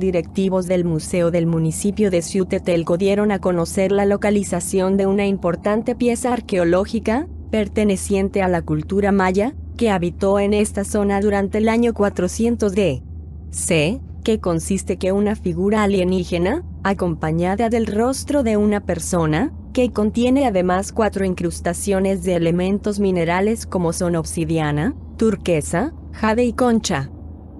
directivos del Museo del Municipio de Ciutetelco dieron a conocer la localización de una importante pieza arqueológica, perteneciente a la cultura maya, que habitó en esta zona durante el año 400 d. C, que consiste que una figura alienígena, acompañada del rostro de una persona, que contiene además cuatro incrustaciones de elementos minerales como son obsidiana, turquesa, jade y concha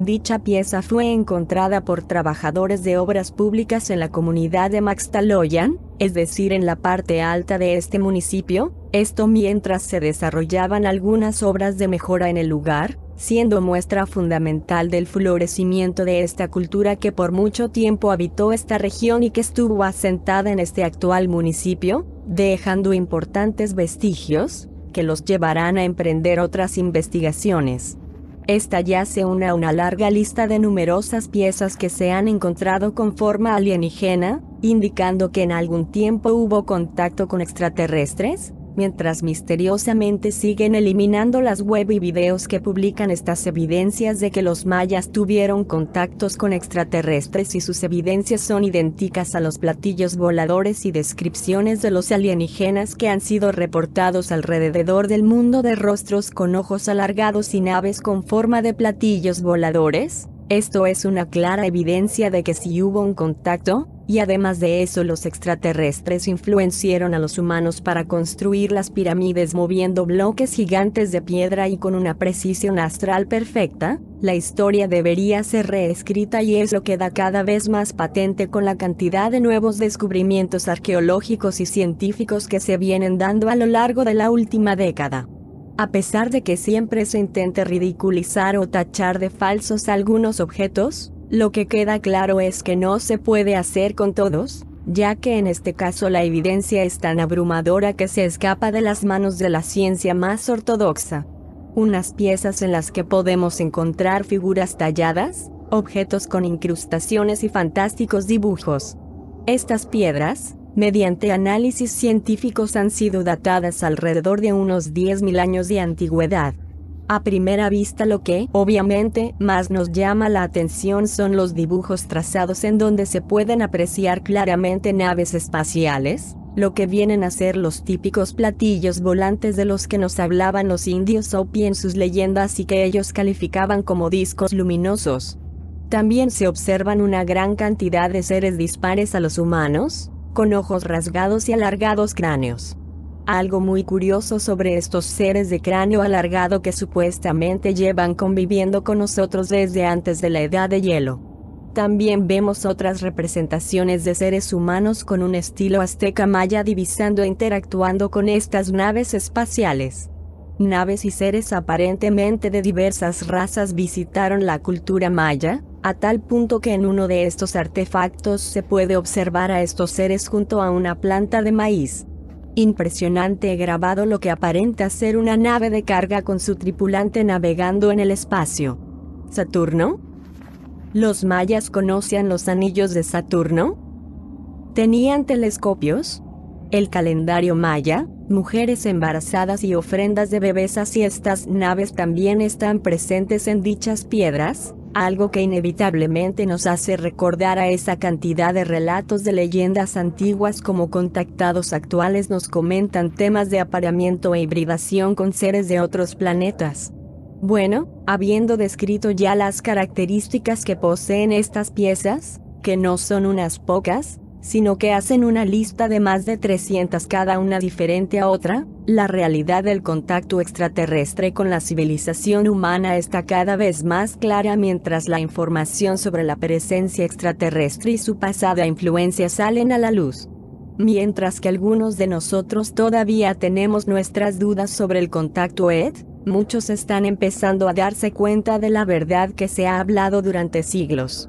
Dicha pieza fue encontrada por trabajadores de obras públicas en la comunidad de Maxtaloyan, es decir, en la parte alta de este municipio, esto mientras se desarrollaban algunas obras de mejora en el lugar, siendo muestra fundamental del florecimiento de esta cultura que por mucho tiempo habitó esta región y que estuvo asentada en este actual municipio, dejando importantes vestigios, que los llevarán a emprender otras investigaciones. Esta ya se une a una larga lista de numerosas piezas que se han encontrado con forma alienígena, indicando que en algún tiempo hubo contacto con extraterrestres, mientras misteriosamente siguen eliminando las web y videos que publican estas evidencias de que los mayas tuvieron contactos con extraterrestres y sus evidencias son idénticas a los platillos voladores y descripciones de los alienígenas que han sido reportados alrededor del mundo de rostros con ojos alargados y naves con forma de platillos voladores? Esto es una clara evidencia de que si hubo un contacto, y además de eso los extraterrestres influenciaron a los humanos para construir las pirámides moviendo bloques gigantes de piedra y con una precisión astral perfecta, la historia debería ser reescrita y es lo que da cada vez más patente con la cantidad de nuevos descubrimientos arqueológicos y científicos que se vienen dando a lo largo de la última década. A pesar de que siempre se intente ridiculizar o tachar de falsos algunos objetos, lo que queda claro es que no se puede hacer con todos, ya que en este caso la evidencia es tan abrumadora que se escapa de las manos de la ciencia más ortodoxa. Unas piezas en las que podemos encontrar figuras talladas, objetos con incrustaciones y fantásticos dibujos. Estas piedras, mediante análisis científicos han sido datadas alrededor de unos 10.000 años de antigüedad. A primera vista lo que, obviamente, más nos llama la atención son los dibujos trazados en donde se pueden apreciar claramente naves espaciales, lo que vienen a ser los típicos platillos volantes de los que nos hablaban los indios Hopi en sus leyendas y que ellos calificaban como discos luminosos. También se observan una gran cantidad de seres dispares a los humanos, con ojos rasgados y alargados cráneos. Algo muy curioso sobre estos seres de cráneo alargado que supuestamente llevan conviviendo con nosotros desde antes de la edad de hielo. También vemos otras representaciones de seres humanos con un estilo azteca maya divisando e interactuando con estas naves espaciales naves y seres aparentemente de diversas razas visitaron la cultura maya, a tal punto que en uno de estos artefactos se puede observar a estos seres junto a una planta de maíz. Impresionante grabado lo que aparenta ser una nave de carga con su tripulante navegando en el espacio. ¿Saturno? ¿Los mayas conocían los anillos de Saturno? ¿Tenían telescopios? ¿El calendario maya? mujeres embarazadas y ofrendas de bebés así estas naves también están presentes en dichas piedras, algo que inevitablemente nos hace recordar a esa cantidad de relatos de leyendas antiguas como contactados actuales nos comentan temas de apareamiento e hibridación con seres de otros planetas. Bueno, habiendo descrito ya las características que poseen estas piezas, que no son unas pocas, sino que hacen una lista de más de 300 cada una diferente a otra, la realidad del contacto extraterrestre con la civilización humana está cada vez más clara mientras la información sobre la presencia extraterrestre y su pasada influencia salen a la luz. Mientras que algunos de nosotros todavía tenemos nuestras dudas sobre el contacto ET, ¿eh? muchos están empezando a darse cuenta de la verdad que se ha hablado durante siglos.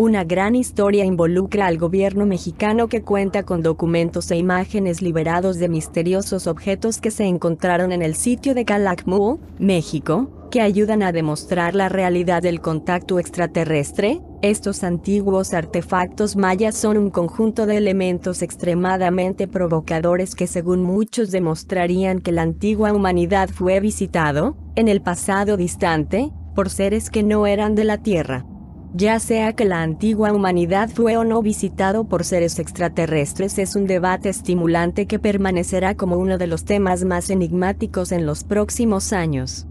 Una gran historia involucra al gobierno mexicano que cuenta con documentos e imágenes liberados de misteriosos objetos que se encontraron en el sitio de Calakmul, México, que ayudan a demostrar la realidad del contacto extraterrestre, estos antiguos artefactos mayas son un conjunto de elementos extremadamente provocadores que según muchos demostrarían que la antigua humanidad fue visitado, en el pasado distante, por seres que no eran de la Tierra. Ya sea que la antigua humanidad fue o no visitado por seres extraterrestres es un debate estimulante que permanecerá como uno de los temas más enigmáticos en los próximos años.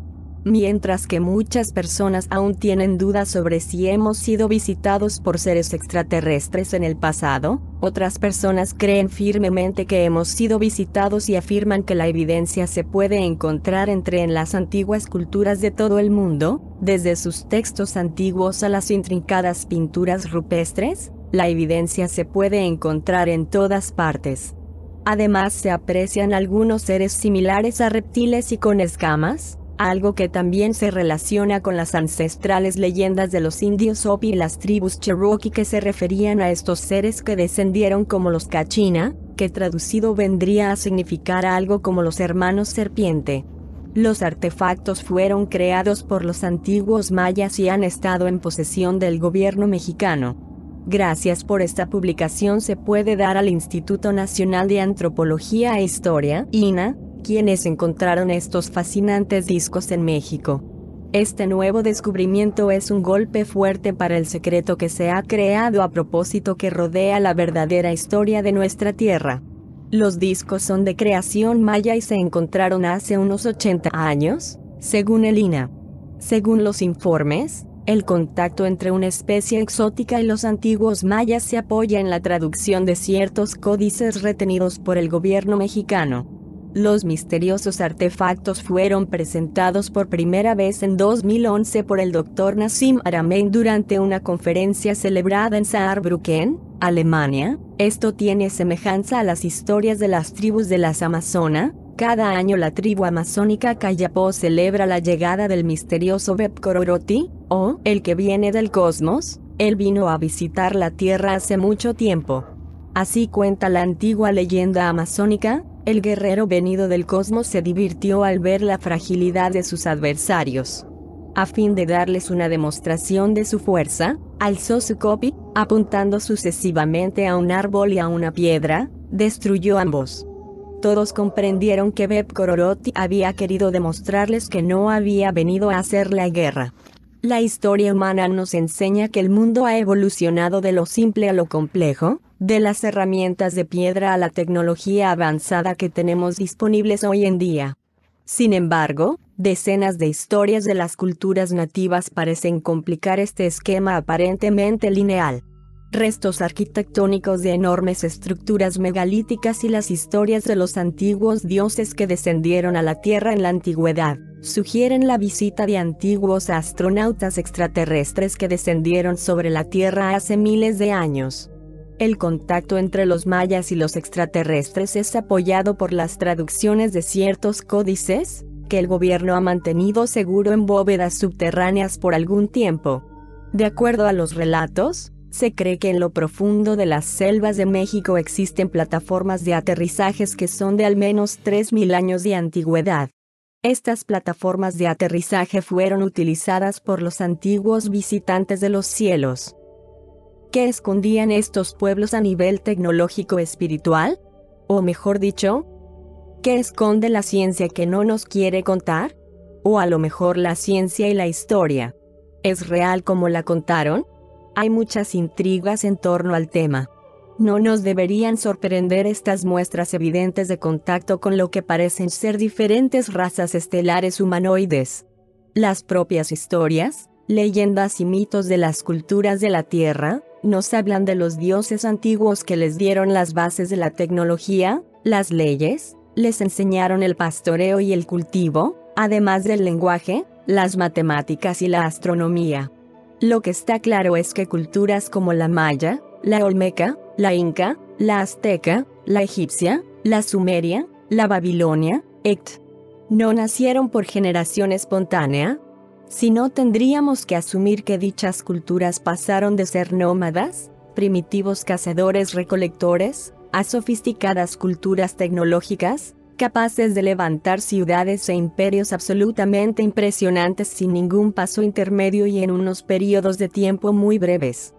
Mientras que muchas personas aún tienen dudas sobre si hemos sido visitados por seres extraterrestres en el pasado, otras personas creen firmemente que hemos sido visitados y afirman que la evidencia se puede encontrar entre en las antiguas culturas de todo el mundo, desde sus textos antiguos a las intrincadas pinturas rupestres, la evidencia se puede encontrar en todas partes. Además se aprecian algunos seres similares a reptiles y con escamas, algo que también se relaciona con las ancestrales leyendas de los indios Hopi y las tribus Cherokee que se referían a estos seres que descendieron como los Cachina, que traducido vendría a significar algo como los hermanos serpiente. Los artefactos fueron creados por los antiguos mayas y han estado en posesión del gobierno mexicano. Gracias por esta publicación se puede dar al Instituto Nacional de Antropología e Historia, INA, quienes encontraron estos fascinantes discos en México. Este nuevo descubrimiento es un golpe fuerte para el secreto que se ha creado a propósito que rodea la verdadera historia de nuestra Tierra. Los discos son de creación maya y se encontraron hace unos 80 años, según el Según los informes, el contacto entre una especie exótica y los antiguos mayas se apoya en la traducción de ciertos códices retenidos por el gobierno mexicano. Los misteriosos artefactos fueron presentados por primera vez en 2011 por el Dr. Nassim Aramein durante una conferencia celebrada en Saarbrücken, Alemania. Esto tiene semejanza a las historias de las tribus de las Amazonas. Cada año la tribu amazónica Kayapó celebra la llegada del misterioso Bepkororoti, o el que viene del cosmos. Él vino a visitar la Tierra hace mucho tiempo. Así cuenta la antigua leyenda amazónica, el guerrero venido del cosmos se divirtió al ver la fragilidad de sus adversarios. A fin de darles una demostración de su fuerza, alzó su copy, apuntando sucesivamente a un árbol y a una piedra, destruyó ambos. Todos comprendieron que Beb Kororoti había querido demostrarles que no había venido a hacer la guerra. La historia humana nos enseña que el mundo ha evolucionado de lo simple a lo complejo, de las herramientas de piedra a la tecnología avanzada que tenemos disponibles hoy en día. Sin embargo, decenas de historias de las culturas nativas parecen complicar este esquema aparentemente lineal. Restos arquitectónicos de enormes estructuras megalíticas y las historias de los antiguos dioses que descendieron a la Tierra en la antigüedad sugieren la visita de antiguos astronautas extraterrestres que descendieron sobre la Tierra hace miles de años. El contacto entre los mayas y los extraterrestres es apoyado por las traducciones de ciertos códices, que el gobierno ha mantenido seguro en bóvedas subterráneas por algún tiempo. De acuerdo a los relatos, se cree que en lo profundo de las selvas de México existen plataformas de aterrizajes que son de al menos 3.000 años de antigüedad. Estas plataformas de aterrizaje fueron utilizadas por los antiguos visitantes de los cielos. ¿Qué escondían estos pueblos a nivel tecnológico espiritual? O mejor dicho, ¿qué esconde la ciencia que no nos quiere contar? O a lo mejor la ciencia y la historia. ¿Es real como la contaron? Hay muchas intrigas en torno al tema. No nos deberían sorprender estas muestras evidentes de contacto con lo que parecen ser diferentes razas estelares humanoides. Las propias historias, leyendas y mitos de las culturas de la Tierra, nos hablan de los dioses antiguos que les dieron las bases de la tecnología, las leyes, les enseñaron el pastoreo y el cultivo, además del lenguaje, las matemáticas y la astronomía. Lo que está claro es que culturas como la maya, la olmeca, la inca, la azteca, la egipcia, la sumeria, la babilonia, etc. No nacieron por generación espontánea, si no tendríamos que asumir que dichas culturas pasaron de ser nómadas, primitivos cazadores-recolectores, a sofisticadas culturas tecnológicas, capaces de levantar ciudades e imperios absolutamente impresionantes sin ningún paso intermedio y en unos periodos de tiempo muy breves.